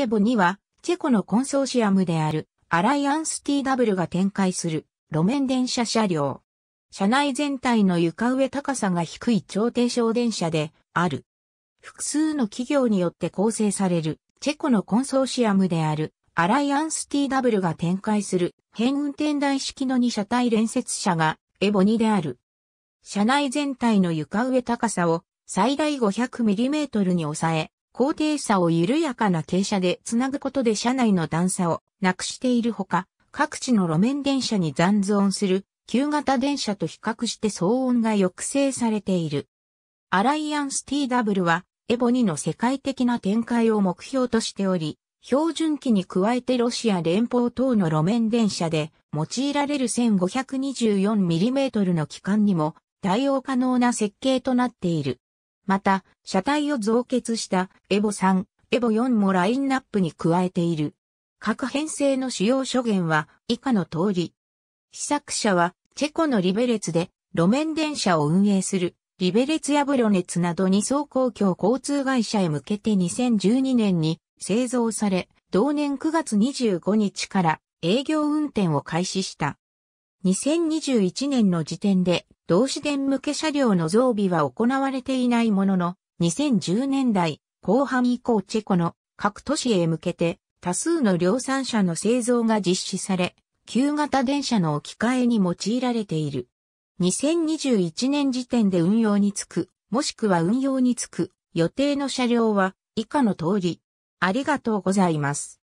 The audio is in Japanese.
エボには、チェコのコンソーシアムである、アライアンス TW が展開する、路面電車車両。車内全体の床上高さが低い超低床電車で、ある。複数の企業によって構成される、チェコのコンソーシアムである、アライアンス TW が展開する、変運転台式の2車体連接車が、エボニである。車内全体の床上高さを、最大 500mm に抑え、高低差を緩やかな傾斜でつなぐことで車内の段差をなくしているほか、各地の路面電車に残存する旧型電車と比較して騒音が抑制されている。アライアンス TW はエボニの世界的な展開を目標としており、標準機に加えてロシア連邦等の路面電車で用いられる 1524mm の機関にも対応可能な設計となっている。また、車体を増結したエボ3、エボ4もラインナップに加えている。各編成の主要諸言は以下の通り。試作車はチェコのリベレツで路面電車を運営するリベレツやブロネツなど2層公共交通会社へ向けて2012年に製造され、同年9月25日から営業運転を開始した。2021年の時点で、同市電向け車両の増備は行われていないものの、2010年代後半以降チェコの各都市へ向けて、多数の量産車の製造が実施され、旧型電車の置き換えに用いられている。2021年時点で運用につく、もしくは運用につく予定の車両は以下の通り。ありがとうございます。